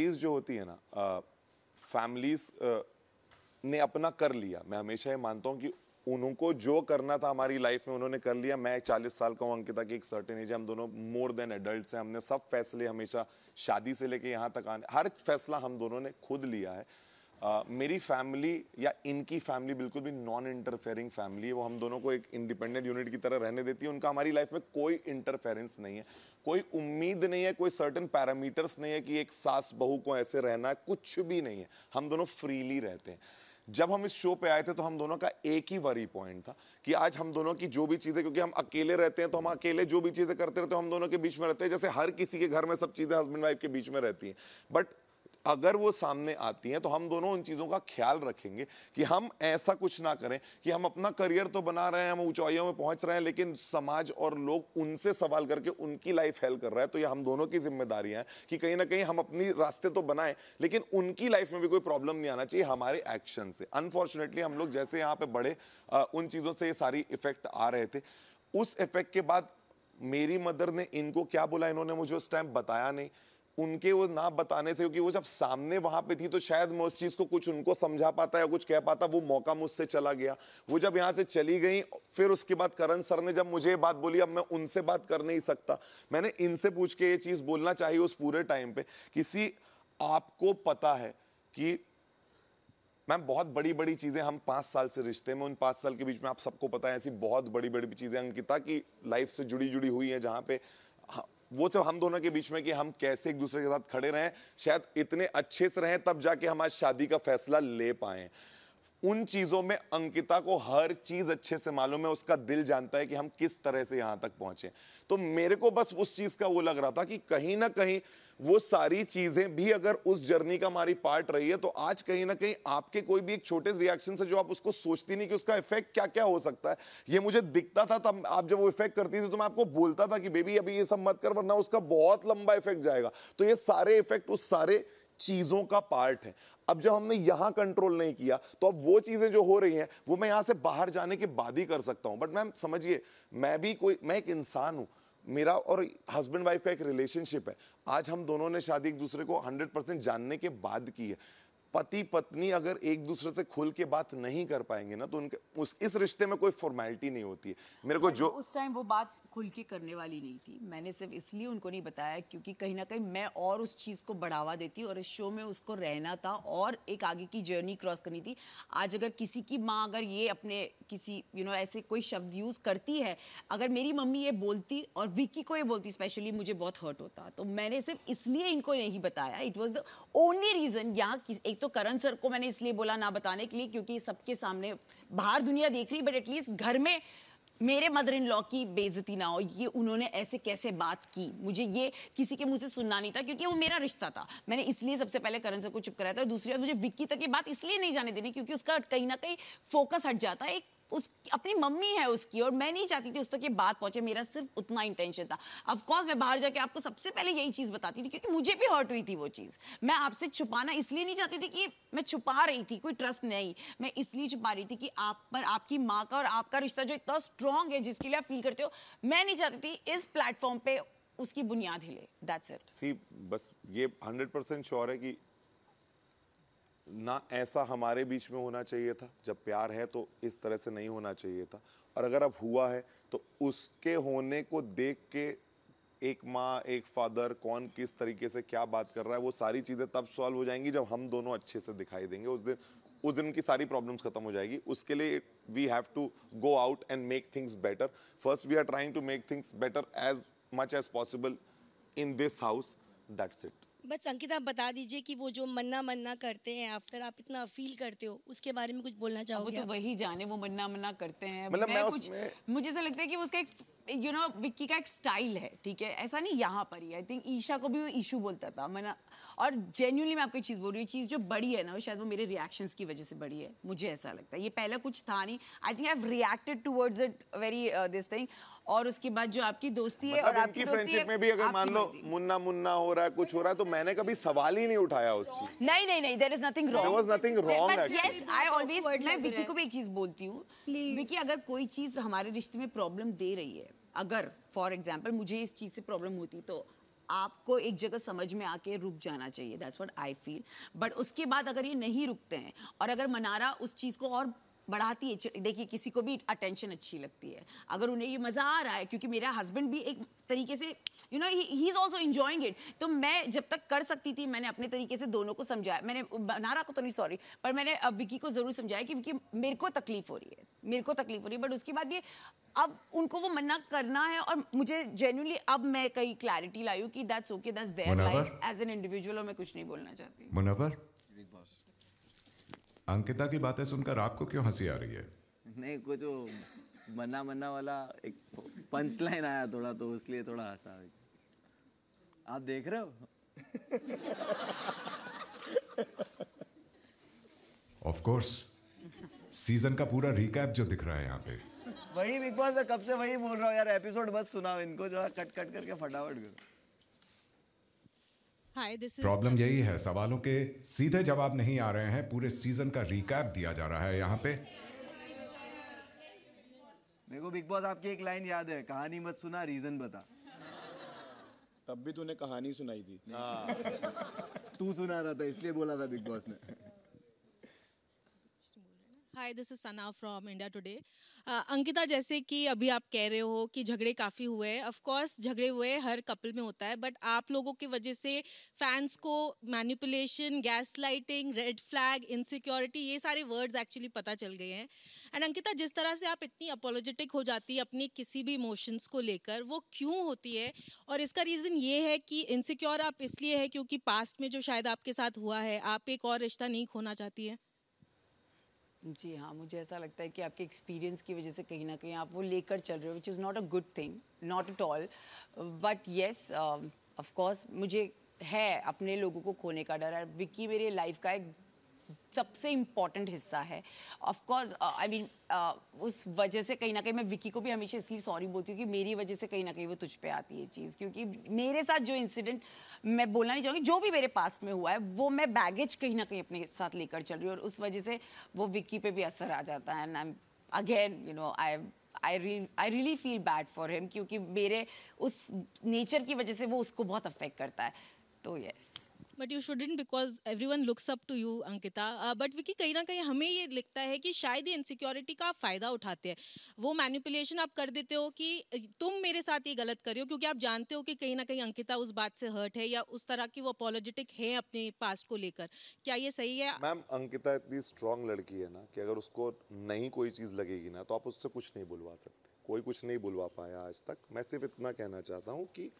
Families जो होती है ना फैमिलीज ने अपना कर लिया मैं हमेशा ये मानता हूँ कि उनको जो करना था हमारी लाइफ में उन्होंने कर लिया मैं चालीस साल का हूँ अंकिता की एक सर्टेन एज हम दोनों मोर देन एडल्ट हैं हमने सब फैसले हमेशा शादी से लेके यहाँ तक आने हर फैसला हम दोनों ने खुद लिया है Uh, मेरी फैमिली या इनकी फैमिली बिल्कुल भी नॉन इंटरफेयरिंग फैमिली है वो हम दोनों को एक इंडिपेंडेंट यूनिट की तरह रहने देती है उनका हमारी लाइफ में कोई इंटरफेरेंस नहीं है कोई उम्मीद नहीं है कोई सर्टन पैरामीटर्स नहीं है कि एक सास बहू को ऐसे रहना है कुछ भी नहीं है हम दोनों फ्रीली रहते हैं जब हम इस शो पे आए थे तो हम दोनों का एक ही वरी पॉइंट था कि आज हम दोनों की जो भी चीज़ें क्योंकि हम अकेले रहते हैं तो हम अकेले जो भी चीज़ें करते रहते हैं हम दोनों के बीच में रहते हैं जैसे हर किसी के घर में सब चीज़ें हस्बैंड वाइफ के बीच में रहती हैं बट अगर वो सामने आती हैं तो हम दोनों उन चीज़ों का ख्याल रखेंगे कि हम ऐसा कुछ ना करें कि हम अपना करियर तो बना रहे हैं हम ऊंचाइयों में पहुंच रहे हैं लेकिन समाज और लोग उनसे सवाल करके उनकी लाइफ हेल कर रहा है तो ये हम दोनों की जिम्मेदारियां हैं कि कहीं ना कहीं हम अपनी रास्ते तो बनाएं लेकिन उनकी लाइफ में भी कोई प्रॉब्लम नहीं आना चाहिए हमारे एक्शन से अनफॉर्चुनेटली हम लोग जैसे यहाँ पे बढ़े उन चीज़ों से ये सारी इफेक्ट आ रहे थे उस इफेक्ट के बाद मेरी मदर ने इनको क्या बोला इन्होंने मुझे उस टाइम बताया नहीं उनके वो ना बताने से क्योंकि वो जब सामने वहां पे थी तो शायद मैं उस चीज को कुछ उनको समझा पाता या कुछ कह पाता वो मौका मुझसे चला गया वो जब यहाँ से चली गई फिर उसके बाद करण सर ने जब मुझे बात बोली अब मैं उनसे बात कर नहीं सकता मैंने इनसे पूछ के ये चीज बोलना चाहिए उस पूरे टाइम पे किसी आपको पता है कि मैम बहुत बड़ी बड़ी चीज़ें हम पांच साल से रिश्ते में उन पांच साल के बीच में आप सबको पता है ऐसी बहुत बड़ी बड़ी चीज़ें अंकिता की लाइफ से जुड़ी जुड़ी हुई है जहां पे वो सब हम दोनों के बीच में कि हम कैसे एक दूसरे के साथ खड़े रहें शायद इतने अच्छे से रहें तब जाके हम आज शादी का फैसला ले पाएं उन चीजों में अंकिता को हर चीज अच्छे से मालूम है उसका दिल जानता है कि हम किस तरह से यहां तक पहुंचे तो मेरे को बस उस चीज का वो लग रहा था कि कहीं ना कहीं वो सारी चीजें भी अगर उस जर्नी का हमारी पार्ट रही है तो आज कहीं ना कहीं आपके कोई भी एक छोटे रिएक्शन से जो आप उसको सोचती नहीं कि उसका इफेक्ट क्या क्या हो सकता है ये मुझे दिखता था तब आप जब वो इफेक्ट करती थी तो मैं आपको बोलता था कि बेबी अभी ये सब मत कर वरना उसका बहुत लंबा इफेक्ट जाएगा तो ये सारे इफेक्ट उस सारे चीजों का पार्ट है अब जब हमने यहां कंट्रोल नहीं किया तो अब वो चीज़ें जो हो रही हैं वो मैं यहाँ से बाहर जाने के बाद ही कर सकता हूं बट मैम समझिए मैं भी कोई मैं एक इंसान हूं मेरा और हस्बैंड वाइफ का एक रिलेशनशिप है आज हम दोनों ने शादी एक दूसरे को 100 परसेंट जानने के बाद की है पति पत्नी अगर एक दूसरे से खुल के बात नहीं कर पाएंगे ना तो उनके उस इस रिश्ते में कोई फॉर्मेलिटी नहीं होती है मेरे को जो उस टाइम वो बात खुल के करने वाली नहीं थी मैंने सिर्फ इसलिए उनको नहीं बताया क्योंकि कहीं ना कहीं मैं और उस चीज़ को बढ़ावा देती और इस शो में उसको रहना था और एक आगे की जर्नी क्रॉस करनी थी आज अगर किसी की माँ अगर ये अपने किसी यू you नो know, ऐसे कोई शब्द यूज़ करती है अगर मेरी मम्मी ये बोलती और विक्की को ये बोलती स्पेशली मुझे बहुत हर्ट होता तो मैंने सिर्फ इसलिए इनको नहीं बताया it was the only reason यहाँ एक तो करण सर को मैंने इसलिए बोला ना बताने के लिए क्योंकि सबके सामने बाहर दुनिया देख रही बट एटलीस्ट घर में मेरे मदर इन लॉ की बेजती ना हो ये उन्होंने ऐसे कैसे बात की मुझे ये किसी के मुँह से सुनना नहीं था क्योंकि वो मेरा रिश्ता था मैंने इसलिए सबसे पहले करण सर को चुप कराया था और दूसरी बात मुझे विक्की तक ये बात इसलिए नहीं जाने देनी क्योंकि उसका कहीं ना कहीं फोकस हट जाता है एक उस अपनी मम्मी है उसकी और मैं नहीं चाहती थी उस तक ये बात पहुंचे मेरा सिर्फ उतना इंटेंशन था अफकोर्स मैं बाहर जाके आपको सबसे पहले यही चीज़ बताती थी क्योंकि मुझे भी हर्ट हुई थी वो चीज़ मैं आपसे छुपाना इसलिए नहीं चाहती थी कि मैं छुपा रही थी कोई ट्रस्ट नहीं मैं इसलिए छुपा रही थी कि आप पर आपकी माँ का और आपका रिश्ता जो इतना स्ट्रांग है जिसके लिए आप फील करते हो मैं नहीं चाहती थी इस प्लेटफॉर्म पे उसकी बुनियाद हिले दैट्स इट सी बस ये 100 परसेंट श्योर है कि ना ऐसा हमारे बीच में होना चाहिए था जब प्यार है तो इस तरह से नहीं होना चाहिए था और अगर अब हुआ है तो उसके होने को देख के एक माँ एक फादर कौन किस तरीके से क्या बात कर रहा है वो सारी चीज़ें तब सॉल्व हो जाएंगी जब हम दोनों अच्छे से दिखाई देंगे उस दिन उस दिन की सारी प्रॉब्लम्स खत्म हो जाएगी उसके लिए we have to go out and make things better first we are trying to make things better as much as possible in this house that's it बस अंकित आप बता दीजिए कि वो जो मन्ना मन्ना करते हैं आफ्टर आप इतना फील करते हो उसके बारे में कुछ बोलना चाहोगे वो तो वही जाने वो मन्ना मन्ना करते हैं मतलब मैं, मैं कुछ मुझे ऐसा लगता है कि उसका एक यू नो विक्की का एक स्टाइल है ठीक है ऐसा नहीं यहाँ पर ही आई थिंक ईशा को भी वो इशू बोलता था मना और जेन्यूनली मैं आपको चीज़ बोल रही हूँ चीज़ जो बड़ी है ना शायद वो मेरे रिएक्शंस की वजह से बड़ी है मुझे ऐसा लगता है ये पहला कुछ था नहीं I think I have reacted towards it very this thing और उसके बाद जो आपकी दोस्ती है मतलब और आपकी फ्रेंडशिप में भी अगर मान लो मुन्ना मुन्ना हो रहा है कुछ हो रहा है तो मैंने कभी सवाल ही नहीं उठाया उस चीज नहीं नहीं नहीं there is nothing wrong was nothing wrong yes I always मैं विकी को भी एक चीज बोलती हूँ विकी अगर कोई चीज हमारे रिश्ते में प्रॉब्लम दे रही है अगर फॉर एग्जाम्पल मुझे इस चीज़ से प्रॉब्लम होती तो आपको एक जगह समझ में आके रुक जाना चाहिए that's what I feel but उसके बाद अगर ये नहीं रुकते हैं और अगर मनारा उस चीज़ को और बढ़ाती है देखिए किसी को भी अटेंशन अच्छी लगती है अगर उन्हें ये मज़ा आ रहा है क्योंकि मेरा हस्बैंड भी एक तरीके से you know he is also enjoying it तो मैं जब तक कर सकती थी मैंने अपने तरीके से दोनों को समझाया मैंने नारा को तो नहीं सॉरी पर मैंने विकी को ज़रूर समझाया कि विकी मेरे को तकलीफ़ हो रही है मेरे को तकलीफ़ हो रही है बट उसके बाद ये अब उनको वो मना करना है और मुझे जेन्यूनली अब मैं कहीं क्लैरिटी लाई हूँ कि that's okay that's their life as an individual और मैं कुछ नहीं बोलना चाहती मुनवर अंकिता की बातें सुनकर आपको क्यों हंसी आ रही है नहीं कुछ वो मन्ना मन्ना वाला एक पंच लाइन आया थोड़ा तो इसलिए थोड़ा हंसा आप देख रहे हो ऑफ कोर्स सीजन का पूरा रिकैप जो दिख रहा है यहाँ पे वही बिग बॉस कब से वही बोल रहा हूँ यार एपिसोड बस सुनाओ इनको जरा कट कट करके फटाफट करो प्रॉब्लम यही है सवालों के सीधे जवाब नहीं आ रहे हैं पूरे सीजन का रिकैप दिया जा रहा है यहाँ पे मेरे को बिग बॉस आपकी एक लाइन याद है कहानी मत सुना रीजन बता तब भी तूने कहानी सुनाई थी हाँ। तू सुना रहा था इसलिए बोला था बिग बॉस ने hi this is Sana from India Today Ankita जैसे कि अभी आप कह रहे हो कि झगड़े काफ़ी हुए हैं ऑफकोर्स झगड़े हुए हर कपल में होता है बट आप लोगों की वजह से फैंस को manipulation gaslighting red flag insecurity ये सारे वर्ड्स एक्चुअली पता चल गए हैं एंड अंकिता जिस तरह से आप इतनी अपोलोजेटिक हो जाती है अपनी किसी भी इमोशंस को लेकर वो क्यों होती है और इसका रीज़न ये है कि इनसिक्योर आप इसलिए है क्योंकि पास्ट में जो शायद आपके साथ हुआ है आप एक और रिश्ता नहीं खोना चाहती है जी हाँ मुझे ऐसा लगता है कि आपके एक्सपीरियंस की वजह से कहीं ना कहीं आप वो लेकर चल रहे हो which is not a good thing not at all but yes of course मुझे है अपने लोगों को खोने का डर है विक्की मेरे लाइफ का एक सबसे इम्पॉर्टेंट हिस्सा है ऑफकोर्स आई मीन उस वजह से कहीं ना कहीं मैं विकी को भी हमेशा इसलिए सॉरी बोलती हूँ कि मेरी वजह से कहीं ना कहीं वो तुझ पे आती है चीज़ क्योंकि मेरे साथ जो इंसिडेंट मैं बोलना नहीं चाहूँगी जो भी मेरे पास में हुआ है वो मैं बैगेज कहीं ना कहीं अपने साथ लेकर चल रही हूँ और उस वजह से वो विक्की पर भी असर आ जाता है and I am again you know I I I really feel bad for him क्योंकि मेरे उस नेचर की वजह से वो उसको बहुत अफेक्ट करता है तो yes yes. But you shouldn't because everyone looks up to you Ankita but Vicky कहीं ना कहीं हमें ये लिखता है कि शायद ही इनसिक्योरिटी का आप फ़ायदा उठाते हैं वो मैनिपुलेशन आप कर देते हो कि तुम मेरे साथ ये गलत कर रहे हो क्योंकि आप जानते हो कि कहीं ना कहीं अंकिता उस बात से हर्ट है या उस तरह की वो अपोलॉजिटिक है अपने पास्ट को लेकर क्या ये सही है मैम अंकिता इतनी स्ट्रांग लड़की है ना कि अगर उसको नहीं कोई चीज़ लगेगी ना तो आप उससे कुछ नहीं बुलवा सकते कोई कुछ नहीं बुलवा पाया आज तक मैं सिर्फ इतना कहना चाहता हूँ कि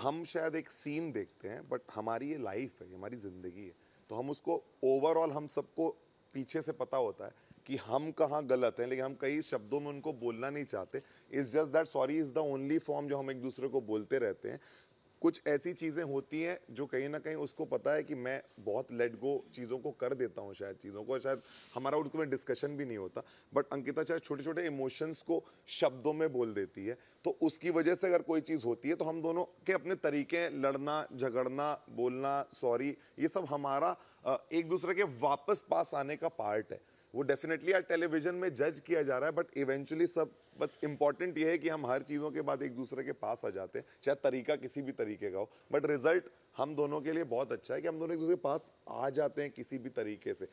हम शायद एक सीन देखते हैं बट हमारी ये लाइफ है हमारी ज़िंदगी है तो हम उसको ओवरऑल हम सबको पीछे से पता होता है कि हम कहाँ गलत हैं लेकिन हम कई शब्दों में उनको बोलना नहीं चाहते is just that sorry is the only form जो हम एक दूसरे को बोलते रहते हैं कुछ ऐसी चीज़ें होती हैं जो कहीं ना कहीं उसको पता है कि मैं बहुत लेट गो चीज़ों को कर देता हूँ शायद चीज़ों को शायद हमारा उनके में डिस्कशन भी नहीं होता बट अंकिता शायद छोटे छोटे इमोशंस को शब्दों में बोल देती है तो उसकी वजह से अगर कोई चीज़ होती है तो हम दोनों के अपने तरीके लड़ना झगड़ना बोलना सॉरी ये सब हमारा एक दूसरे के वापस पास आने का पार्ट है वो डेफिनेटली आज टेलीविजन में जज किया जा रहा है बट इवेंचुअली सब बस इंपॉर्टेंट ये है कि हम हर चीज़ों के बाद एक दूसरे के पास आ जाते हैं चाहे तरीका किसी भी तरीके का हो बट रिजल्ट हम दोनों के लिए बहुत अच्छा है कि हम दोनों एक दूसरे के पास आ जाते हैं किसी भी तरीके से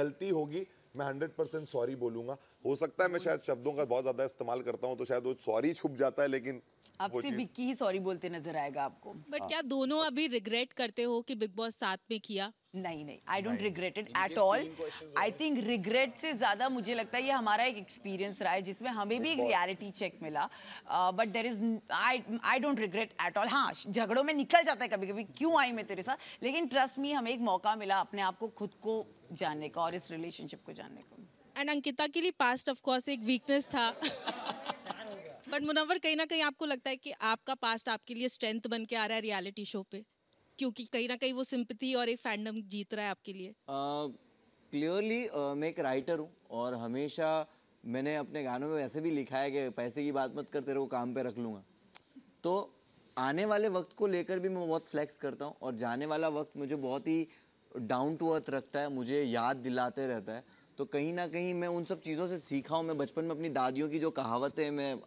गलती होगी मैं हंड्रेड परसेंट सॉरी बोलूँगा हो सकता है मैं शायद शब्दों का बहुत ज्यादा इस्तेमाल करता हूँ तो शायद वो सॉरी छुप जाता है लेकिन आपसे बिक्की ही सॉरी बोलते नजर आएगा आपको बट हाँ। क्या दोनों अभी रिग्रेट करते हो कि बिग बॉस साथ में किया नहीं नहीं I don't regret it at all I think regret से ज़्यादा मुझे लगता है ये हमारा एक एक्सपीरियंस रहा है जिसमें हमें भी एक रियलिटी चेक मिला but there is I I don't regret at all हाँ झगड़ों में निकल जाता है कभी कभी क्यों आई मैं तेरे साथ लेकिन ट्रस्ट मी हमें एक मौका मिला अपने आप को खुद को जानने का और इस रिलेशनशिप को जानने का एंड अंकिता के लिए पास्ट ऑफ कोर्स एक वीकनेस था बट मुनवर कहीं ना कहीं आपको लगता है कि आपका पास्ट आपके लिए स्ट्रेंथ बन के आ रहा है रियलिटी शो पे क्योंकि कहीं ना कहीं वो सिंपथी और एक फैंडम जीत रहा है आपके लिए क्लियरली uh, uh, मैं एक राइटर हूँ और हमेशा मैंने अपने गानों में वैसे भी लिखा है कि पैसे की बात मत कर तेरे को काम पे रख लूँगा तो आने वाले वक्त को लेकर भी मैं बहुत फ्लैक्स करता हूँ और जाने वाला वक्त मुझे बहुत ही डाउन टू अर्थ रखता है मुझे याद दिलाते रहता है तो कहीं ना कहीं मैं उन सब चीज़ों से सीखा हूँ मैं बचपन में अपनी दादियों की जो कहावतें मैं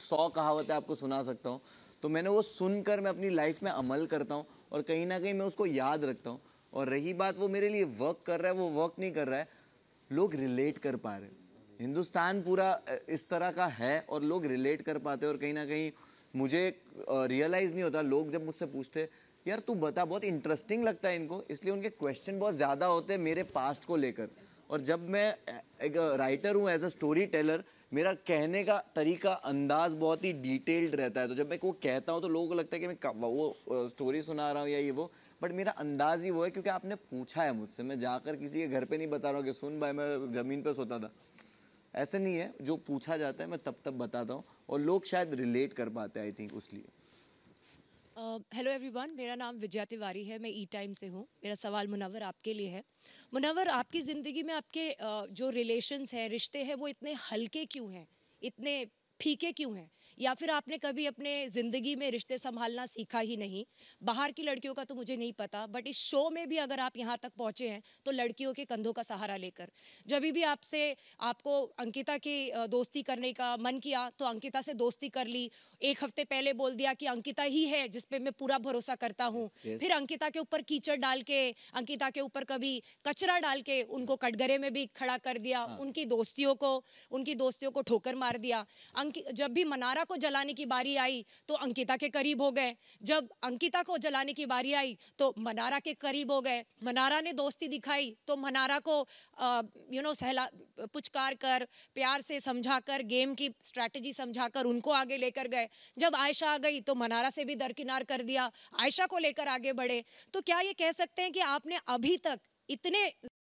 सौ कहावतें आपको सुना सकता हूँ तो मैंने वो सुनकर मैं अपनी लाइफ में अमल करता हूँ और कहीं ना कहीं मैं उसको याद रखता हूँ और रही बात वो मेरे लिए वर्क कर रहा है वो वर्क नहीं कर रहा है लोग रिलेट कर पा रहे हिंदुस्तान पूरा इस तरह का है और लोग रिलेट कर पाते और कहीं ना कहीं मुझे रियलाइज़ नहीं होता लोग जब मुझसे पूछते यार तू बता बहुत इंटरेस्टिंग लगता है इनको इसलिए उनके क्वेश्चन बहुत ज़्यादा होते हैं मेरे पास्ट को लेकर और जब मैं एक राइटर हूँ एज अ स्टोरी टेलर मेरा कहने का तरीका अंदाज बहुत ही डिटेल्ड रहता है तो जब मैं वो कहता हूँ तो लोगों को लगता है कि मैं वो स्टोरी सुना रहा हूँ या ये वो बट मेरा अंदाज ही वो है क्योंकि आपने पूछा है मुझसे मैं जाकर किसी के घर पे नहीं बता रहा हूँ कि सुन भाई मैं ज़मीन पर सोता था ऐसे नहीं है जो पूछा जाता है मैं तब तब बताता हूँ और लोग शायद रिलेट कर पाते आई थिंक उस लिए हेलो एवरीवन मेरा नाम विजया तिवारी है मैं ई टाइम से हूँ मेरा सवाल मुनवर आपके लिए है मुनवर आपकी ज़िंदगी में आपके uh, जो रिलेशंस हैं रिश्ते हैं वो इतने हल्के क्यों हैं इतने फीके क्यों हैं या फिर आपने कभी अपने ज़िंदगी में रिश्ते संभालना सीखा ही नहीं बाहर की लड़कियों का तो मुझे नहीं पता बट इस शो में भी अगर आप यहाँ तक पहुँचे हैं तो लड़कियों के कंधों का सहारा लेकर जब भी आपसे आपको अंकिता की दोस्ती करने का मन किया तो अंकिता से दोस्ती कर ली एक हफ्ते पहले बोल दिया कि अंकिता ही है जिसपे मैं पूरा भरोसा करता हूँ फिर अंकिता के ऊपर कीचड़ डाल के अंकिता के ऊपर कभी कचरा डाल के उनको कटघरे में भी खड़ा कर दिया हाँ। उनकी दोस्तियों को उनकी दोस्तियों को ठोकर मार दिया अंकि जब भी मनारा को जलाने की बारी आई तो अंकिता के करीब हो गए जब अंकिता को जलाने की बारी आई तो मनारा के करीब हो गए मनारा ने दोस्ती दिखाई तो मनारा को यू नो सहला पुचकार कर प्यार से समझा कर गेम की स्ट्रैटेजी समझा कर उनको आगे लेकर गए जब आयशा आ गई तो मनारा से भी दरकिनार कर दिया आयशा को लेकर आगे बढ़े तो क्या ये कह सकते हैं कि आपने अभी तक इतने